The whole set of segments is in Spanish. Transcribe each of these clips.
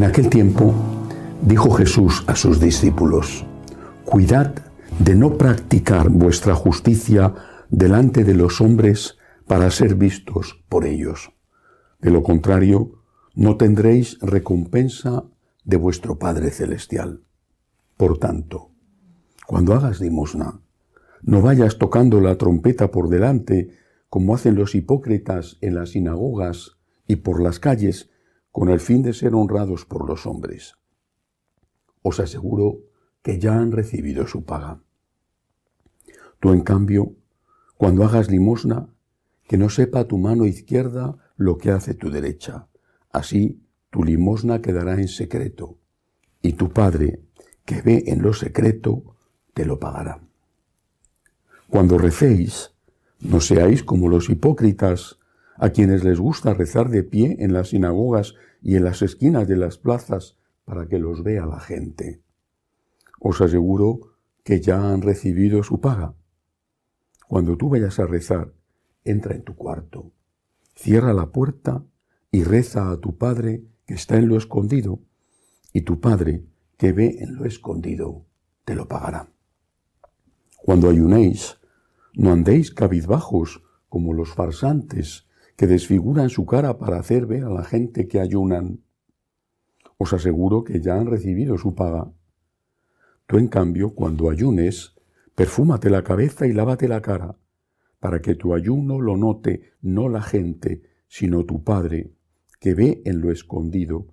En aquel tiempo dijo Jesús a sus discípulos, Cuidad de no practicar vuestra justicia delante de los hombres para ser vistos por ellos. De lo contrario, no tendréis recompensa de vuestro Padre Celestial. Por tanto, cuando hagas limosna, no vayas tocando la trompeta por delante, como hacen los hipócritas en las sinagogas y por las calles, con el fin de ser honrados por los hombres. Os aseguro que ya han recibido su paga. Tú, en cambio, cuando hagas limosna, que no sepa tu mano izquierda lo que hace tu derecha. Así tu limosna quedará en secreto, y tu Padre, que ve en lo secreto, te lo pagará. Cuando recéis, no seáis como los hipócritas, a quienes les gusta rezar de pie en las sinagogas y en las esquinas de las plazas para que los vea la gente. Os aseguro que ya han recibido su paga. Cuando tú vayas a rezar, entra en tu cuarto, cierra la puerta y reza a tu Padre que está en lo escondido, y tu Padre que ve en lo escondido te lo pagará. Cuando ayunéis, no andéis cabizbajos como los farsantes que desfiguran su cara para hacer ver a la gente que ayunan. Os aseguro que ya han recibido su paga. Tú, en cambio, cuando ayunes, perfúmate la cabeza y lávate la cara, para que tu ayuno lo note no la gente, sino tu Padre, que ve en lo escondido,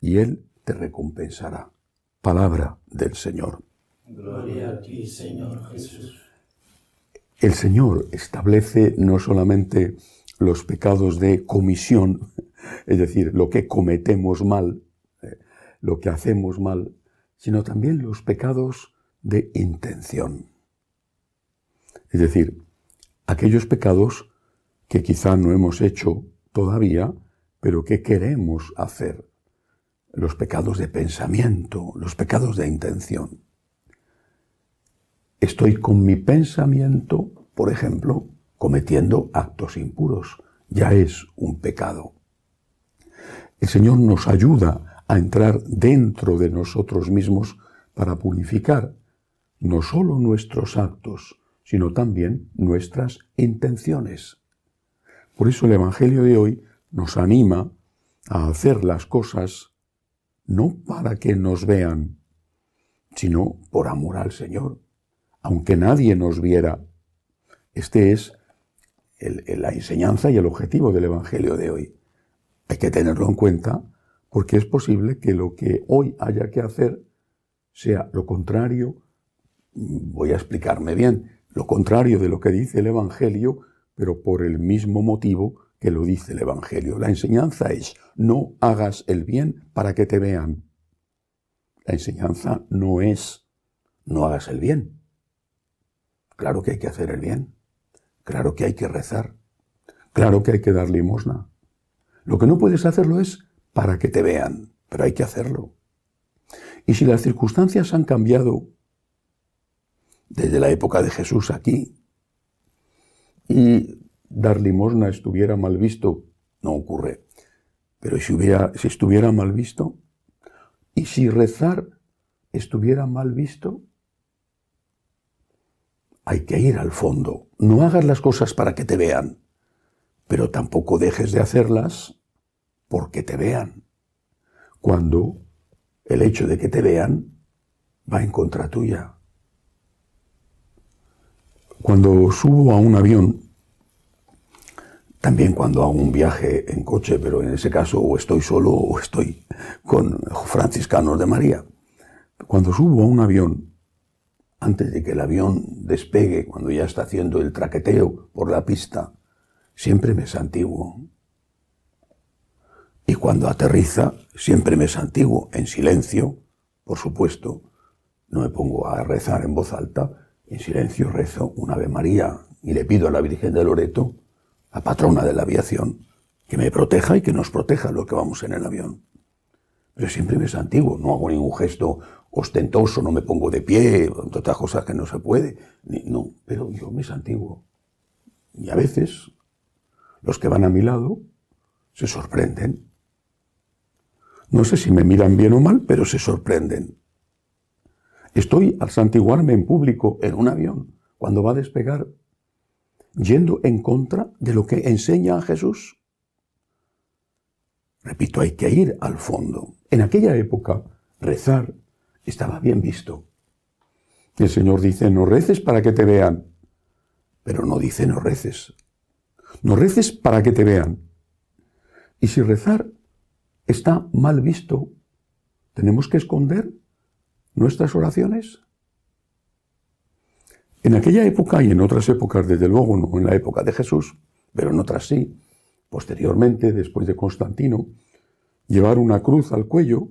y Él te recompensará. Palabra del Señor. Gloria a ti, Señor Jesús. El Señor establece no solamente los pecados de comisión, es decir, lo que cometemos mal, eh, lo que hacemos mal, sino también los pecados de intención. Es decir, aquellos pecados que quizá no hemos hecho todavía, pero que queremos hacer. Los pecados de pensamiento, los pecados de intención. Estoy con mi pensamiento, por ejemplo, cometiendo actos impuros. Ya es un pecado. El Señor nos ayuda a entrar dentro de nosotros mismos para purificar no solo nuestros actos, sino también nuestras intenciones. Por eso el Evangelio de hoy nos anima a hacer las cosas no para que nos vean, sino por amor al Señor, aunque nadie nos viera. Este es la enseñanza y el objetivo del Evangelio de hoy. Hay que tenerlo en cuenta porque es posible que lo que hoy haya que hacer sea lo contrario, voy a explicarme bien, lo contrario de lo que dice el Evangelio, pero por el mismo motivo que lo dice el Evangelio. La enseñanza es, no hagas el bien para que te vean. La enseñanza no es, no hagas el bien. Claro que hay que hacer el bien. Claro que hay que rezar. Claro que hay que dar limosna. Lo que no puedes hacerlo es para que te vean, pero hay que hacerlo. Y si las circunstancias han cambiado desde la época de Jesús aquí y dar limosna estuviera mal visto, no ocurre. Pero si, estuviera mal visto y si rezar estuviera mal visto, hay que ir al fondo. No hagas las cosas para que te vean, pero tampoco dejes de hacerlas porque te vean. Cuando el hecho de que te vean va en contra tuya. Cuando subo a un avión, también cuando hago un viaje en coche, pero en ese caso o estoy solo o estoy con franciscanos de María. Cuando subo a un avión, antes de que el avión despegue, cuando ya está haciendo el traqueteo por la pista, siempre me santiguo. Y cuando aterriza, siempre me santiguo, en silencio, por supuesto. No me pongo a rezar en voz alta, en silencio rezo un Ave María y le pido a la Virgen de Loreto, la patrona de la aviación, que me proteja y que nos proteja lo que vamos en el avión. Pero siempre me santiguo, no hago ningún gesto ostentoso, no me pongo de pie, otras cosas que no se puede. no, pero yo me santiguo. Y a veces los que van a mi lado se sorprenden. No sé si me miran bien o mal, pero se sorprenden. Estoy al santiguarme en público, en un avión, cuando va a despegar, yendo en contra de lo que enseña a Jesús. Repito, hay que ir al fondo. En aquella época, rezar estaba bien visto. El Señor dice, no reces para que te vean, pero no dice, no reces. No reces para que te vean. Y si rezar está mal visto, ¿tenemos que esconder nuestras oraciones? En aquella época y en otras épocas, desde luego, no en la época de Jesús, pero en otras sí, posteriormente, después de Constantino, llevar una cruz al cuello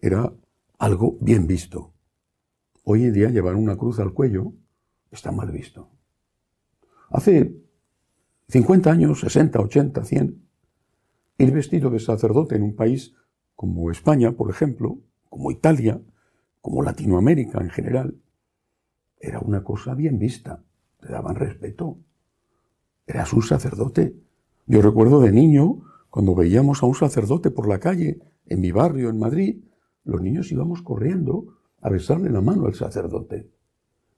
era algo bien visto. Hoy en día llevar una cruz al cuello está mal visto. Hace 50 años, 60, 80, 100, ir vestido de sacerdote en un país como España, por ejemplo, como Italia, como Latinoamérica en general, era una cosa bien vista, te daban respeto. Eras un sacerdote. Yo recuerdo de niño, cuando veíamos a un sacerdote por la calle, en mi barrio, en Madrid, los niños íbamos corriendo a besarle la mano al sacerdote.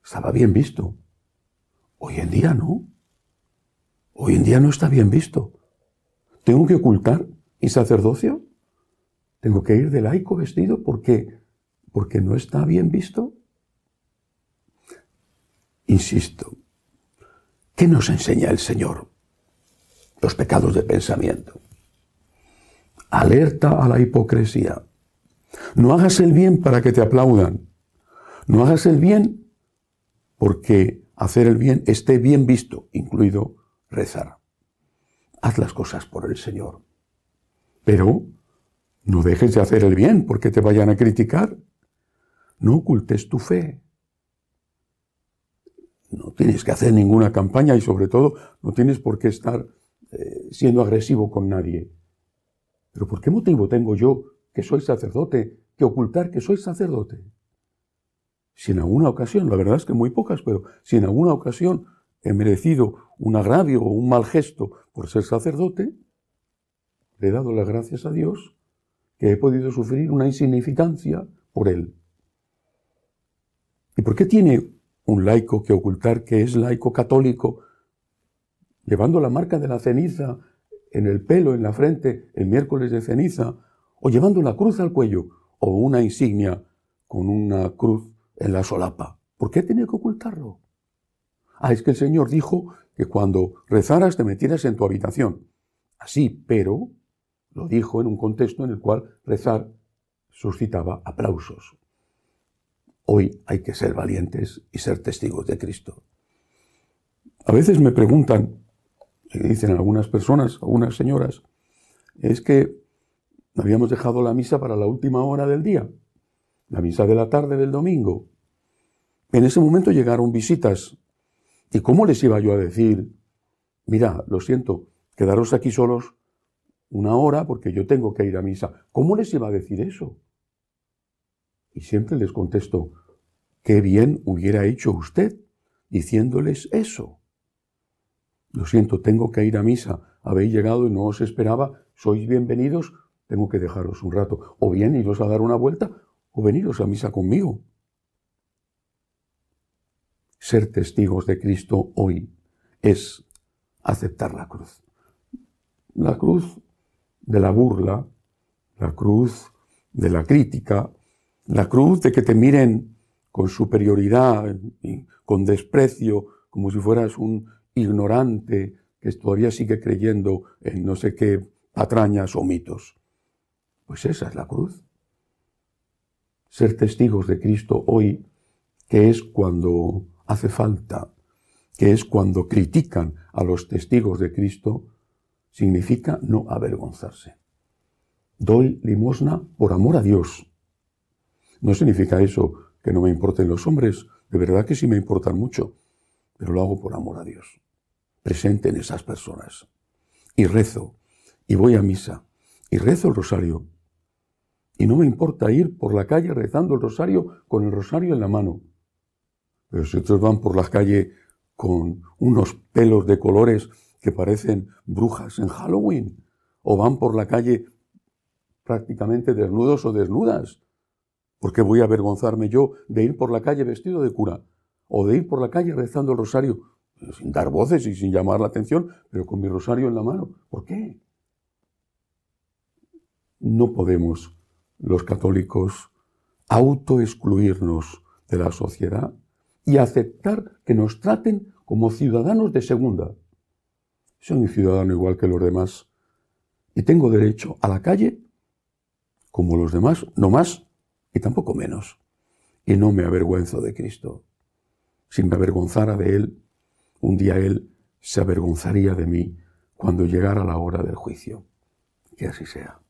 Estaba bien visto. Hoy en día no. Hoy en día no está bien visto. ¿Tengo que ocultar mi sacerdocio? ¿Tengo que ir de laico vestido porque, porque no está bien visto? Insisto, ¿qué nos enseña el Señor? Los pecados de pensamiento. Alerta a la hipocresía. No hagas el bien para que te aplaudan. No hagas el bien porque hacer el bien esté bien visto, incluido rezar. Haz las cosas por el Señor. Pero no dejes de hacer el bien porque te vayan a criticar. No ocultes tu fe. No tienes que hacer ninguna campaña y sobre todo no tienes por qué estar eh, siendo agresivo con nadie. Pero ¿por qué motivo tengo yo que soy sacerdote que ocultar que soy sacerdote. Si en alguna ocasión, la verdad es que muy pocas, pero si en alguna ocasión he merecido un agravio o un mal gesto por ser sacerdote, le he dado las gracias a Dios que he podido sufrir una insignificancia por él. ¿Y por qué tiene un laico que ocultar que es laico católico, llevando la marca de la ceniza en el pelo, en la frente, el miércoles de ceniza, o llevando la cruz al cuello, o una insignia con una cruz en la solapa. ¿Por qué tenía que ocultarlo? Ah, es que el Señor dijo que cuando rezaras te metieras en tu habitación. Así, pero lo dijo en un contexto en el cual rezar suscitaba aplausos. Hoy hay que ser valientes y ser testigos de Cristo. A veces me preguntan, dicen algunas personas, algunas señoras, es que Habíamos dejado la misa para la última hora del día, la misa de la tarde del domingo. En ese momento llegaron visitas. ¿Y cómo les iba yo a decir? Mira, lo siento, quedaros aquí solos una hora porque yo tengo que ir a misa. ¿Cómo les iba a decir eso? Y siempre les contesto, qué bien hubiera hecho usted diciéndoles eso. Lo siento, tengo que ir a misa. Habéis llegado y no os esperaba. Sois bienvenidos tengo que dejaros un rato. O bien iros a dar una vuelta o veniros a misa conmigo. Ser testigos de Cristo hoy es aceptar la cruz. La cruz de la burla, la cruz de la crítica, la cruz de que te miren con superioridad, con desprecio, como si fueras un ignorante que todavía sigue creyendo en no sé qué patrañas o mitos. Pues esa es la cruz. Ser testigos de Cristo hoy, que es cuando hace falta, que es cuando critican a los testigos de Cristo, significa no avergonzarse. Doy limosna por amor a Dios. No significa eso que no me importen los hombres, de verdad que sí me importan mucho, pero lo hago por amor a Dios. Presente en esas personas. Y rezo, y voy a misa, y rezo el rosario, y no me importa ir por la calle rezando el rosario con el rosario en la mano. Pero si otros van por la calle con unos pelos de colores que parecen brujas en Halloween, o van por la calle prácticamente desnudos o desnudas, ¿por qué voy a avergonzarme yo de ir por la calle vestido de cura, o de ir por la calle rezando el rosario, sin dar voces y sin llamar la atención, pero con mi rosario en la mano. ¿Por qué? No podemos los católicos autoexcluirnos de la sociedad y aceptar que nos traten como ciudadanos de segunda. Soy un ciudadano igual que los demás y tengo derecho a la calle como los demás, no más y tampoco menos. Y no me avergüenzo de Cristo. Si me avergonzara de Él, un día Él se avergonzaría de mí cuando llegara la hora del juicio. Que así sea.